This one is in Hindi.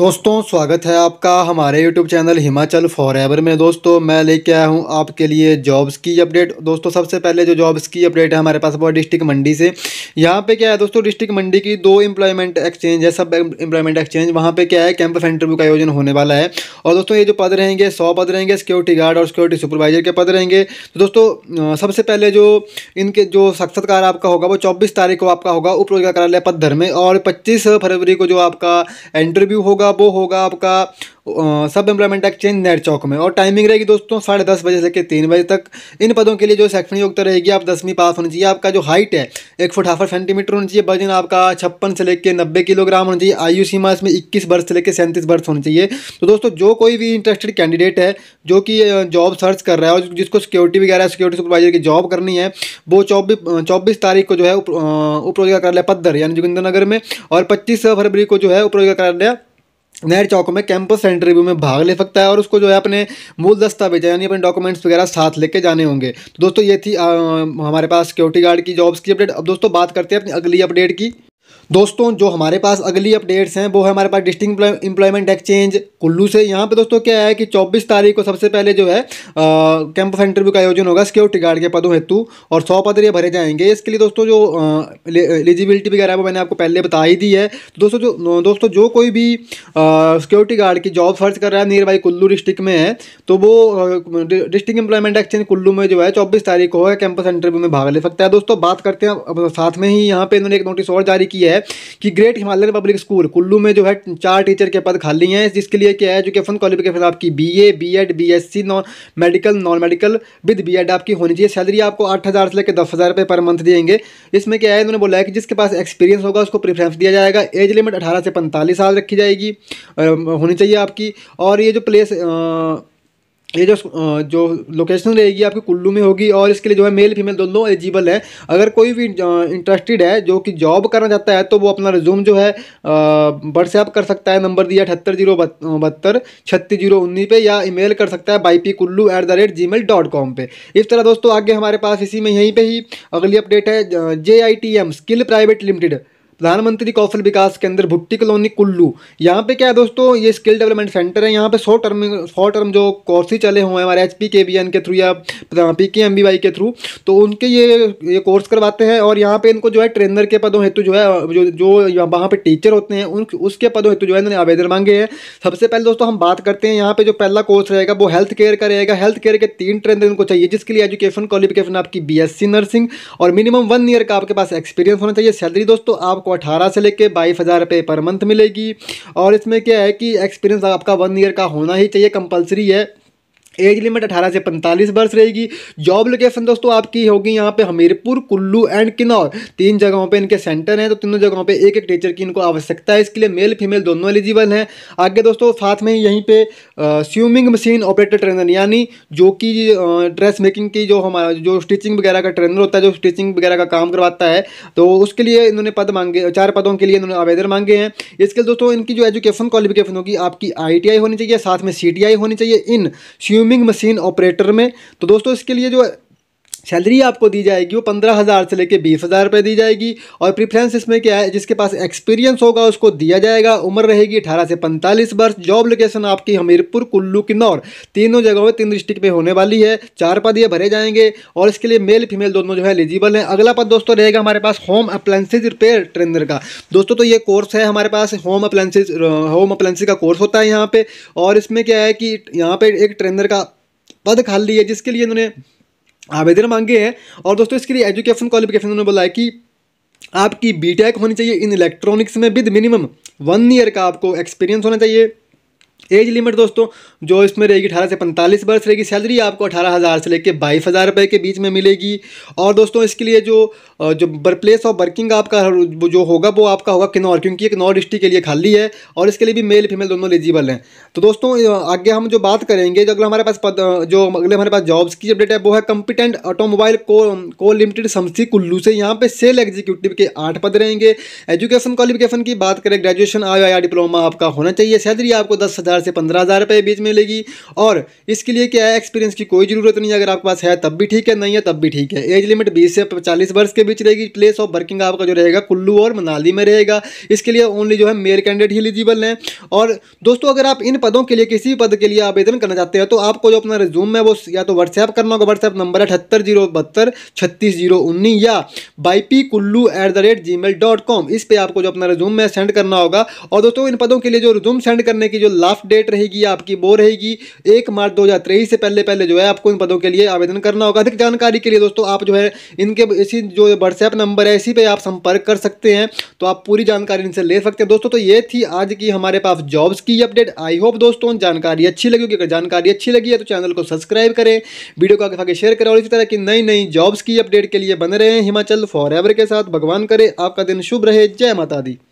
दोस्तों स्वागत है आपका हमारे YouTube चैनल हिमाचल फॉर में दोस्तों मैं लेके आया हूँ आपके लिए जॉब्स की अपडेट दोस्तों सबसे पहले जो जॉब्स की अपडेट है हमारे पास वो डिस्ट्रिक्ट मंडी से यहाँ पे क्या है दोस्तों डिस्ट्रिक्ट मंडी की दो एम्प्लॉयमेंट एक्सचेंज है सब एम्प्लॉयमेंट एक्सचेंज वहाँ पर क्या है कैंपस इंटरव्यू का आयोजन होने वाला है और दोस्तों ये जो पद रहेंगे सौ पद रहेंगे सिक्योरिटी गार्ड और सिक्योरिटी सुपरवाइजर के पद रहेंगे तो दोस्तों सबसे पहले जो इनके जो साक्षात्कार आपका होगा वो चौबीस तारीख को आपका होगा उप रोजगार कार्यालय पद्धर में और पच्चीस फरवरी को जो आपका इंटरव्यू होगा होगा वो होगा आपका सब एम्प्लॉयमेंट एक्सचेंज नेट चौक में और टाइमिंग रहेगी दोस्तों साढ़े दस बजे से लेकर तीन बजे तक इन पदों के लिए जो शैक्षणिक योग्यता रहेगी आप दसवीं पास होनी चाहिए आपका जो हाइट है एक फुट हाफर सेंटीमीटर होनी चाहिए वजन आपका छप्पन से लेकर नब्बे किलोग्राम होना चाहिए आयु सीमा इसमें इक्कीस वर्ष से लेकर सैंतीस वर्ष होनी चाहिए तो दोस्तों जो कोई भी इंटरेस्टेड कैंडिडेट है जो कि जॉब सर्च कर रहा है और जिसको सिक्योरिटी वगैरह सिक्योरिटी सुपरवाइजर की जॉब करनी है वो चौबीस चौबीस तारीख को जो है उप, उप, कार्यालय पद्धर यानी जोगिंद्रनगर में और पच्चीस फरवरी को जो है उप कार्यालय नहर चौक में कैंपस इंटरव्यू में भाग ले सकता है और उसको जो है अपने मूल दस्तावेज यानी अपने डॉक्यूमेंट्स वगैरह साथ लेके जाने होंगे तो दोस्तों ये थी आ, हमारे पास सिक्योरिटी गार्ड की जॉब्स की अपडेट अब दोस्तों बात करते हैं अपनी अगली अपडेट की दोस्तों जो हमारे पास अगली अपडेट्स हैं वो है हमारे पास डिस्ट्रिक्ट एम्प्लॉयमेंट एक्सचेंज कुल्लू से यहाँ पे दोस्तों क्या है कि 24 तारीख को सबसे पहले जो है कैंप ऑफ इंटरव्यू का आयोजन होगा सिक्योरिटी गार्ड के पदों हेतु और सौ पद ये भरे जाएंगे इसके लिए दोस्तों जो एलिजिबिलिटी वगैरह है वो मैंने आपको पहले बता ही दी है तो दोस्तों जो दोस्तों जो कोई भी सिक्योरिटी गार्ड की जॉब सर्च कर रहा है नियर बाई कुल्लू डिस्ट्रिक्ट में है तो वो डिस्ट्रिक्ट एम्प्लॉयमेंट एक्सचेंज कुल्लू में जो है चौबीस तारीख को होगा कैंपस इंटरव्यू में भाग ले सकता है दोस्तों बात करते हैं साथ में ही यहाँ पे इन्होंने एक नोटिस और जारी किया है कि great Himalayan public school Kullu में जो है चार टीचर के पद खाली हैं जिसके लिए बीए के एजुकेशन क्वालिफिकेशन आपकी BA BEd BSc non medical non medical with B Ed आपकी होनी चाहिए सैलरी आपको आठ हज़ार से लेकर दस हज़ार रुपये पर मंथ देंगे इसमें क्या है इन्होंने बोला है कि जिसके पास एक्सपीरियंस होगा उसको प्रीफ्रेंस दिया जाएगा एज लिमिट अठारह से पैंतालीस साल रखी जाएगी होनी चाहिए आपकी और ये जो प्लेस ये जो जो लोकेशन रहेगी आपकी कुल्लू में होगी और इसके लिए जो है मेल फीमेल दोनों एलिजिबल है अगर कोई भी इंटरेस्टेड है जो कि जॉब करना चाहता है तो वो अपना रिज्यूम जो है व्हाट्सएप कर सकता है नंबर दिया अठहत्तर जीरो बहत्तर छत्तीस जीरो उन्नीस पे या ईमेल कर सकता है by P Kullu at the rate ji mail dot com पर इस तरह दोस्तों आगे हमारे पास इसी में यहीं पर ही अगली अपडेट है J I T M skill private limited प्रधानमंत्री कौशल विकास केंद्र भुट्टी कॉलोनी कुल्लू यहाँ पे क्या है दोस्तों ये स्किल डेवलपमेंट सेंटर है यहाँ पे शॉर्ट टर्म शॉर्ट टर्म जो कोर्स ही चले हुए हैं हमारे H P K B N के थ्रू या P K M B Y के थ्रू तो उनके ये ये कोर्स करवाते हैं और यहाँ पे इनको जो है ट्रेनर के पदों हेतु जो है जो जो वहाँ पर टीचर होते हैं उन उसके पदों हेतु जो है इन्होंने आवेदन मांगे हैं सबसे पहले दोस्तों हम बात करते हैं यहाँ पर जो पहला कोर्स रहेगा वो हेल्थ केयर का रहेगा हेल्थ केयर के तीन ट्रेनर इनको चाहिए जिसके लिए एजुकेशन क्वालिफिकेशन आपकी बी एस सी नर्सिंग और मिनिमम वन ईयर का आपके पास एक्सपीरियंस होना चाहिए सैलरी दोस्तों आपको आपको अठारह से लेकर बाईस हज़ार रुपये पर मंथ मिलेगी और इसमें क्या है कि एक्सपीरियंस आपका वन ईयर का होना ही चाहिए कंपलसरी है एज लिमिट 18 से 45 वर्ष रहेगी जॉब लोकेशन दोस्तों आपकी होगी यहाँ पे हमीरपुर कुल्लू एंड किन्नौर तीन जगहों पे इनके सेंटर हैं तो तीनों जगहों पे एक एक टीचर की इनको आवश्यकता है इसके लिए मेल फीमेल दोनों एलिजिबल हैं आगे दोस्तों साथ में यहीं पे स्विमिंग मशीन ऑपरेटर ट्रेनर यानी जो कि ड्रेस मेकिंग की जो हमारा जो स्टिचिंग वगैरह का ट्रेनर होता है जो स्टिचिंग वगैरह का काम करवाता है तो उसके लिए इन्होंने पद मांगे चार पदों के लिए इन्होंने आवेदन मांगे हैं इसके दोस्तों इनकी जो एजुकेशन क्वालिफिकेशन होगी आपकी आई होनी चाहिए साथ में सी होनी चाहिए इन स्विमिंग वैक्यूमिंग मशीन ऑपरेटर में तो दोस्तों इसके लिए जो सैलरी आपको दी जाएगी वो पंद्रह हज़ार से लेकर बीस हज़ार रुपये दी जाएगी और प्रीफ्रेंस इसमें क्या है जिसके पास एक्सपीरियंस होगा उसको दिया जाएगा उम्र रहेगी अठारह से पैंतालीस वर्ष जॉब लोकेशन आपकी हमीरपुर कुल्लू किन्नौर तीनों जगहों में तीन डिस्ट्रिक्ट में होने वाली है चार पद ये भरे जाएंगे और इसके लिए मेल फीमेल दोनों जो है एलिजिबल हैं अगला पद दोस्तों रहेगा हमारे पास होम अप्लायंसेज रिपेयर ट्रेनर का दोस्तों तो ये कोर्स है हमारे पास होम अप्लायंसेज होम अप्लायंसेज का कोर्स होता है यहाँ पर और इसमें क्या है कि यहाँ पर एक ट्रेनर का पद खाली है जिसके लिए इन्होंने आवेदन मांगे हैं और दोस्तों इसके लिए एजुकेशन क्वालिफिकेशन उन्होंने बोला है कि आपकी बीटेक होनी चाहिए इन इलेक्ट्रॉनिक्स में विद मिनिमम वन ईयर का आपको एक्सपीरियंस होना चाहिए एज लिमिट दोस्तों जो इसमें रहेगी अठारह से पैंतालीस वर्ष रहेगी सैलरी आपको अठारह हज़ार से लेकर बाईस हज़ार रुपये के बीच में मिलेगी और दोस्तों इसके लिए जो जो प्लेस ऑफ वर्किंग आपका जो होगा वो आपका होगा किन्नौर क्योंकि एक किन्नौर डिस्ट्रिक्ट के लिए खाली है और इसके लिए भी मेल फीमेल दोनों एलिजिबल हैं तो दोस्तों आगे हम जो बात करेंगे जो अगला हमारे पास पद, जो अगले हमारे पास जॉब्स की अपडेट है वो है कंपिटेंट ऑटोमोबाइल को को लिमिटेड समसी कुल्लू से यहाँ पर सेल एग्जीक्यूटिव के आठ पद रहेंगे एजुकेशन क्वालिफिकेशन की बात करें ग्रेजुएशन आया डिप्लोमा आपका होना चाहिए सैलरी आपको दस हज़ार से पंद्रह हज़ार रुपये बीच मिलेगी और इसके लिए क्या है एक्सपीरियंस की कोई ज़रूरत नहीं अगर आपके पास है तब भी ठीक है नहीं है तब भी ठीक है एज लिमिट बीस से चालीस वर्ष के बीच रहेगी प्लेस ऑफ वर्किंग आपका जो रहेगा कुल्लू और मनाली में रहेगा इसके लिए ओनली जो है मेल कैंडिडेट ही एलिजिबल हैं और दोस्तों अगर आप इन पदों के लिए किसी पद के लिए आवेदन करना चाहते हैं तो आपको जो अपना रिज्यूम है वो या तो व्हाट्सएप करना होगा व्हाट्सएप नंबर है अठहत्तर जीरो बहत्तर छत्तीस जीरो उन्नीस या बाईपी कुल्लू at the rate ji mail dot com इस पर आपको जो अपना रिज्यूम है सेंड करना होगा और दोस्तों इन पदों के लिए जो रिज्यूम सेंड करने की जो लास्ट लास्ट डेट रहेगी आपकी वो रहेगी एक मार्च दो से पहले पहले जो है आपको इन पदों के लिए आवेदन करना होगा अधिक जानकारी के लिए दोस्तों आप जो है इनके इसी जो व्हाट्सएप नंबर है इसी पर आप संपर्क कर सकते हैं तो आप पूरी जानकारी इनसे ले सकते हैं दोस्तों तो ये थी आज की हमारे पास जॉब्स की अपडेट आई होप दोस्तों जानकारी अच्छी लगी अगर जानकारी अच्छी लगी है तो चैनल को सब्सक्राइब करें वीडियो को आगे आगे शेयर करें और इसी तरह की नई नई जॉब्स की अपडेट के लिए बन रहे हैं हिमाचल फॉर के साथ भगवान करे आपका दिन शुभ रहे जय माता दी